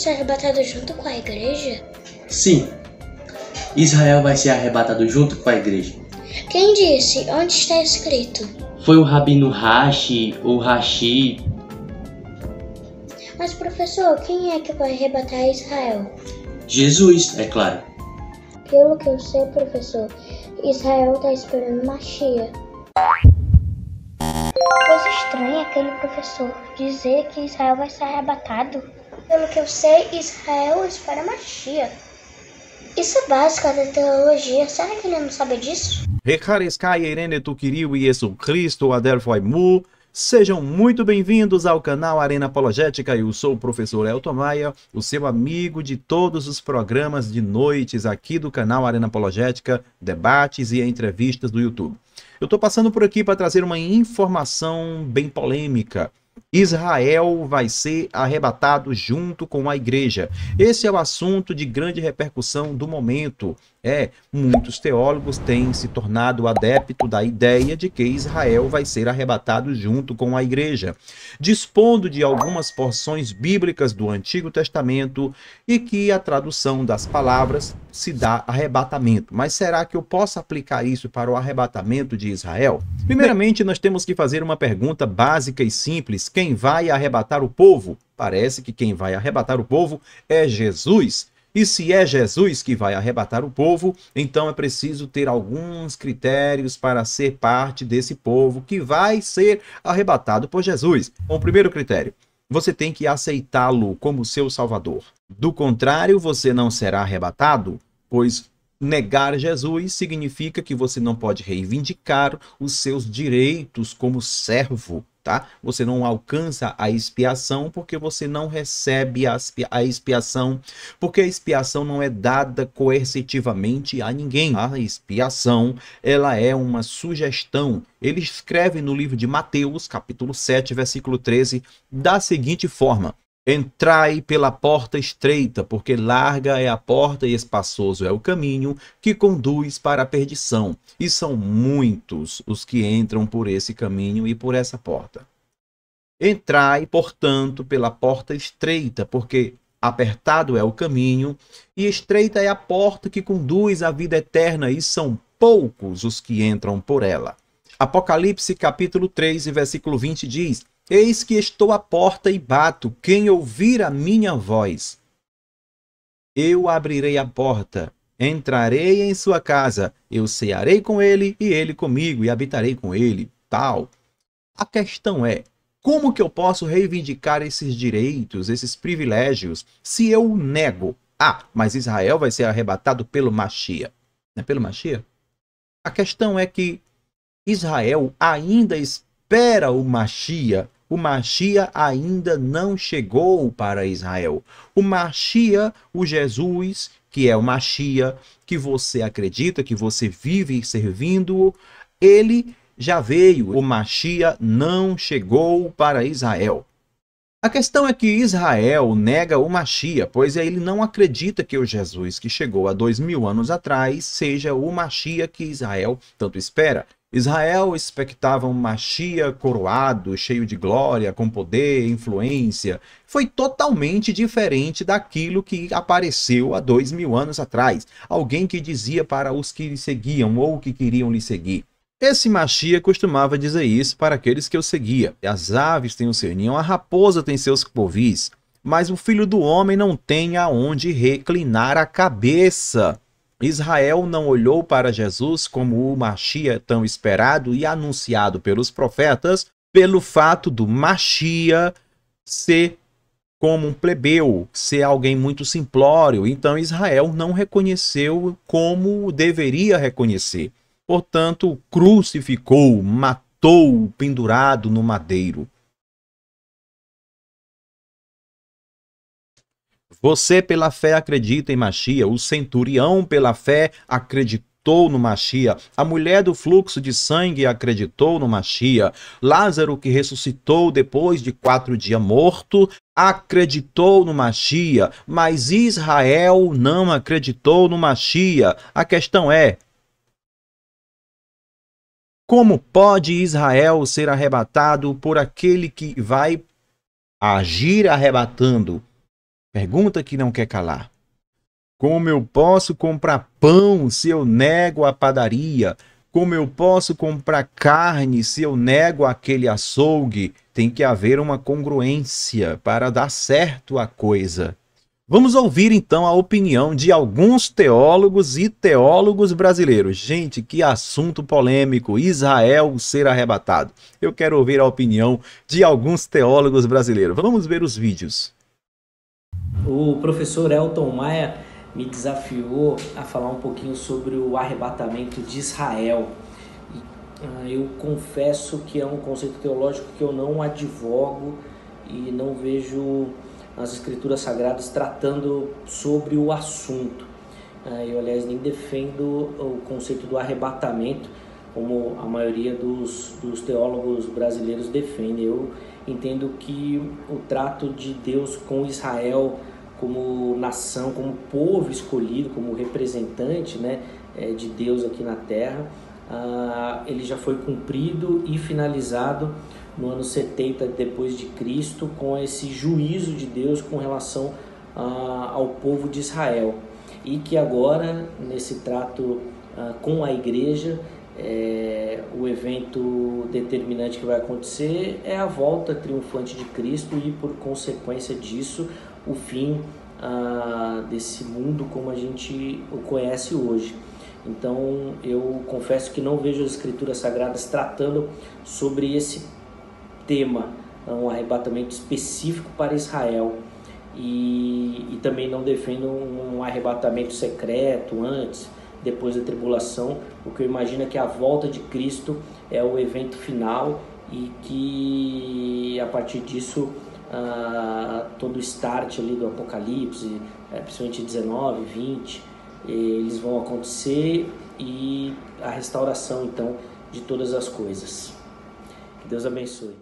ser arrebatado junto com a igreja? Sim, Israel vai ser arrebatado junto com a igreja. Quem disse? Onde está escrito? Foi o Rabino Rashi ou Rashi. Mas, professor, quem é que vai arrebatar Israel? Jesus, é claro. Pelo que eu sei, professor, Israel está esperando Machia. Coisa estranha aquele professor dizer que Israel vai ser arrebatado. Pelo que eu sei, Israel espera magia. Isso é básico da teologia. Será que ele não sabe disso? Rechareskai Irene Tukiriu e Jesus Cristo Aderfoimu. Sejam muito bem-vindos ao canal Arena Apologética. Eu sou o professor Elton Maia, o seu amigo de todos os programas de noites aqui do canal Arena Apologética, debates e entrevistas do YouTube. Eu estou passando por aqui para trazer uma informação bem polêmica Israel vai ser arrebatado junto com a igreja. Esse é o assunto de grande repercussão do momento. É, muitos teólogos têm se tornado adepto da ideia de que Israel vai ser arrebatado junto com a igreja, dispondo de algumas porções bíblicas do Antigo Testamento e que a tradução das palavras se dá arrebatamento. Mas será que eu posso aplicar isso para o arrebatamento de Israel? Primeiramente, nós temos que fazer uma pergunta básica e simples: quem vai arrebatar o povo? Parece que quem vai arrebatar o povo é Jesus. E se é Jesus que vai arrebatar o povo, então é preciso ter alguns critérios para ser parte desse povo que vai ser arrebatado por Jesus. Bom, o primeiro critério, você tem que aceitá-lo como seu salvador. Do contrário, você não será arrebatado, pois negar Jesus significa que você não pode reivindicar os seus direitos como servo tá? Você não alcança a expiação porque você não recebe a expiação, porque a expiação não é dada coercitivamente a ninguém. A expiação, ela é uma sugestão. Ele escreve no livro de Mateus, capítulo 7, versículo 13, da seguinte forma: Entrai pela porta estreita, porque larga é a porta e espaçoso é o caminho que conduz para a perdição, e são muitos os que entram por esse caminho e por essa porta. Entrai, portanto, pela porta estreita, porque apertado é o caminho e estreita é a porta que conduz à vida eterna, e são poucos os que entram por ela. Apocalipse capítulo 3 e versículo 20 diz: Eis que estou à porta e bato. Quem ouvir a minha voz, eu abrirei a porta. Entrarei em sua casa, eu cearei com ele e ele comigo, e habitarei com ele. Tal. A questão é: como que eu posso reivindicar esses direitos, esses privilégios, se eu nego? Ah, mas Israel vai ser arrebatado pelo Machia. Não é pelo Machia? A questão é que Israel ainda espera o Machia o Machia ainda não chegou para Israel. O Machia, o Jesus, que é o Machia, que você acredita, que você vive servindo, ele já veio. O Machia não chegou para Israel. A questão é que Israel nega o Machia, pois ele não acredita que o Jesus que chegou há dois mil anos atrás seja o Machia que Israel tanto espera. Israel expectava um Machia coroado, cheio de glória, com poder, influência. Foi totalmente diferente daquilo que apareceu há dois mil anos atrás. Alguém que dizia para os que lhe seguiam ou que queriam lhe seguir. Esse Machia costumava dizer isso para aqueles que o seguia. As aves têm o seu ninho, a raposa tem seus covis, mas o filho do homem não tem aonde reclinar a cabeça. Israel não olhou para Jesus como o Machia tão esperado e anunciado pelos profetas, pelo fato do Machia ser como um plebeu, ser alguém muito simplório. Então Israel não reconheceu como deveria reconhecer. Portanto, crucificou, matou pendurado no madeiro. Você pela fé acredita em Machia, o centurião pela fé acreditou no Machia, a mulher do fluxo de sangue acreditou no Machia, Lázaro que ressuscitou depois de quatro dias morto acreditou no Machia, mas Israel não acreditou no Machia. A questão é, como pode Israel ser arrebatado por aquele que vai agir arrebatando Pergunta que não quer calar. Como eu posso comprar pão se eu nego a padaria? Como eu posso comprar carne se eu nego aquele açougue? Tem que haver uma congruência para dar certo a coisa. Vamos ouvir então a opinião de alguns teólogos e teólogos brasileiros. Gente, que assunto polêmico! Israel ser arrebatado. Eu quero ouvir a opinião de alguns teólogos brasileiros. Vamos ver os vídeos. O professor Elton Maia me desafiou a falar um pouquinho sobre o arrebatamento de Israel. Ah, eu confesso que é um conceito teológico que eu não advogo e não vejo as escrituras sagradas tratando sobre o assunto. Ah, eu, aliás, nem defendo o conceito do arrebatamento, como a maioria dos, dos teólogos brasileiros defende. Eu, entendo que o trato de Deus com Israel como nação, como povo escolhido, como representante né, é, de Deus aqui na terra, ah, ele já foi cumprido e finalizado no ano 70 depois de Cristo com esse juízo de Deus com relação ah, ao povo de Israel e que agora nesse trato ah, com a igreja é, o evento determinante que vai acontecer é a volta triunfante de Cristo e, por consequência disso, o fim ah, desse mundo como a gente o conhece hoje. Então, eu confesso que não vejo as Escrituras Sagradas tratando sobre esse tema, é um arrebatamento específico para Israel. E, e também não defendo um arrebatamento secreto antes depois da tribulação. O que eu imagino é que a volta de Cristo é o evento final e que a partir disso ah, todo o start ali do Apocalipse, é, principalmente 19, 20, eles vão acontecer e a restauração então de todas as coisas. Que Deus abençoe.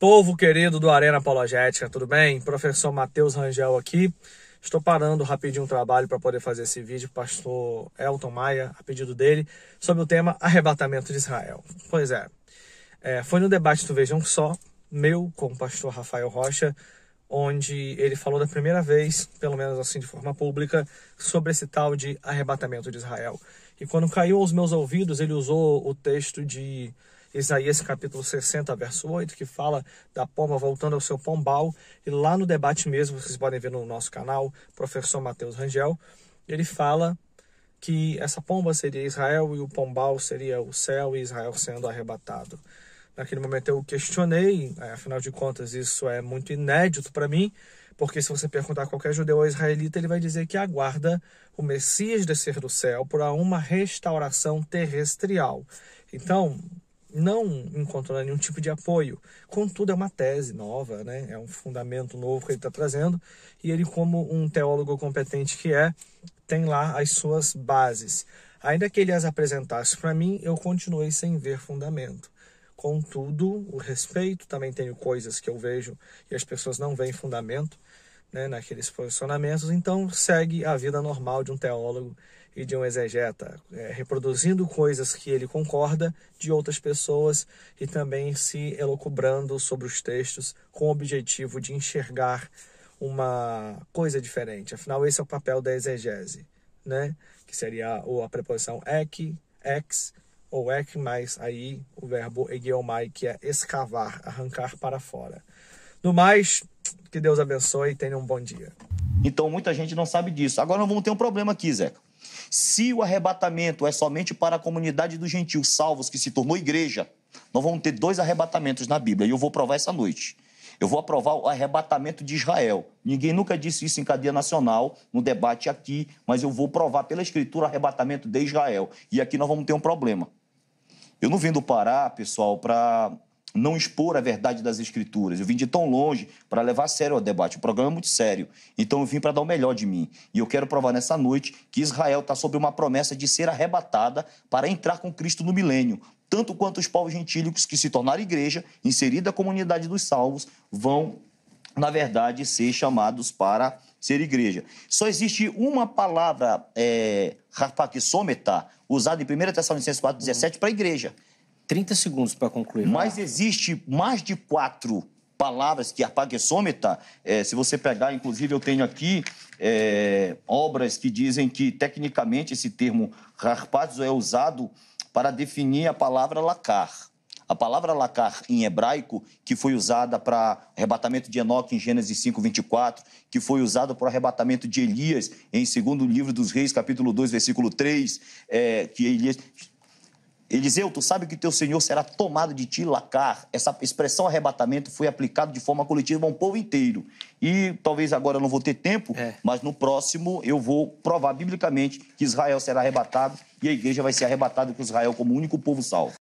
Povo querido do Arena Apologética, tudo bem? Professor Matheus Rangel aqui. Estou parando rapidinho o trabalho para poder fazer esse vídeo, pastor Elton Maia, a pedido dele, sobre o tema arrebatamento de Israel. Pois é, é foi no debate do Vejam Só, meu com o pastor Rafael Rocha, onde ele falou da primeira vez, pelo menos assim de forma pública, sobre esse tal de arrebatamento de Israel. E quando caiu aos meus ouvidos, ele usou o texto de Isaías capítulo 60, verso 8, que fala da pomba voltando ao seu pombal. E lá no debate mesmo, vocês podem ver no nosso canal, professor Matheus Rangel, ele fala que essa pomba seria Israel e o pombal seria o céu e Israel sendo arrebatado. Naquele momento eu questionei, é, afinal de contas isso é muito inédito para mim, porque se você perguntar a qualquer judeu ou israelita, ele vai dizer que aguarda o Messias descer do céu para uma restauração terrestrial. Então, não encontrou nenhum tipo de apoio. Contudo, é uma tese nova, né? é um fundamento novo que ele está trazendo, e ele, como um teólogo competente que é, tem lá as suas bases. Ainda que ele as apresentasse para mim, eu continuei sem ver fundamento. Contudo, o respeito, também tenho coisas que eu vejo e as pessoas não veem fundamento, né, naqueles posicionamentos, então segue a vida normal de um teólogo e de um exegeta, é, reproduzindo coisas que ele concorda de outras pessoas e também se elocubrando sobre os textos com o objetivo de enxergar uma coisa diferente. Afinal, esse é o papel da exegese, né? que seria ou a preposição ek, ex, ou ek mais aí o verbo egeomai, que é escavar, arrancar para fora. No mais, que Deus abençoe e tenha um bom dia. Então muita gente não sabe disso. Agora nós vamos ter um problema aqui, Zeca. Se o arrebatamento é somente para a comunidade dos gentios salvos que se tornou igreja, nós vamos ter dois arrebatamentos na Bíblia e eu vou provar essa noite. Eu vou aprovar o arrebatamento de Israel. Ninguém nunca disse isso em cadeia nacional, no debate aqui, mas eu vou provar pela Escritura o arrebatamento de Israel. E aqui nós vamos ter um problema. Eu não vim do Pará, pessoal, para não expor a verdade das escrituras. Eu vim de tão longe para levar a sério o debate. O programa é muito sério. Então eu vim para dar o melhor de mim. E eu quero provar nessa noite que Israel está sob uma promessa de ser arrebatada para entrar com Cristo no milênio. Tanto quanto os povos gentílicos que se tornaram igreja, inserida a comunidade dos salvos, vão, na verdade, ser chamados para ser igreja. Só existe uma palavra, é, usada em 1 Tessalonicenses 4,17 uhum. para igreja. 30 segundos para concluir. Mas lá. existe mais de quatro palavras que a é, se você pegar, inclusive eu tenho aqui é, obras que dizem que tecnicamente esse termo harpazo é usado para definir a palavra lacar. A palavra lacar em hebraico, que foi usada para arrebatamento de Enoque em Gênesis 5, 24, que foi usada para arrebatamento de Elias em segundo livro dos reis, capítulo 2, versículo 3, é, que Elias Eliseu, tu sabe que teu Senhor será tomado de ti, lacar. Essa expressão arrebatamento foi aplicada de forma coletiva a um povo inteiro. E talvez agora eu não vou ter tempo, é. mas no próximo eu vou provar biblicamente que Israel será arrebatado e a igreja vai ser arrebatada com Israel como único povo salvo.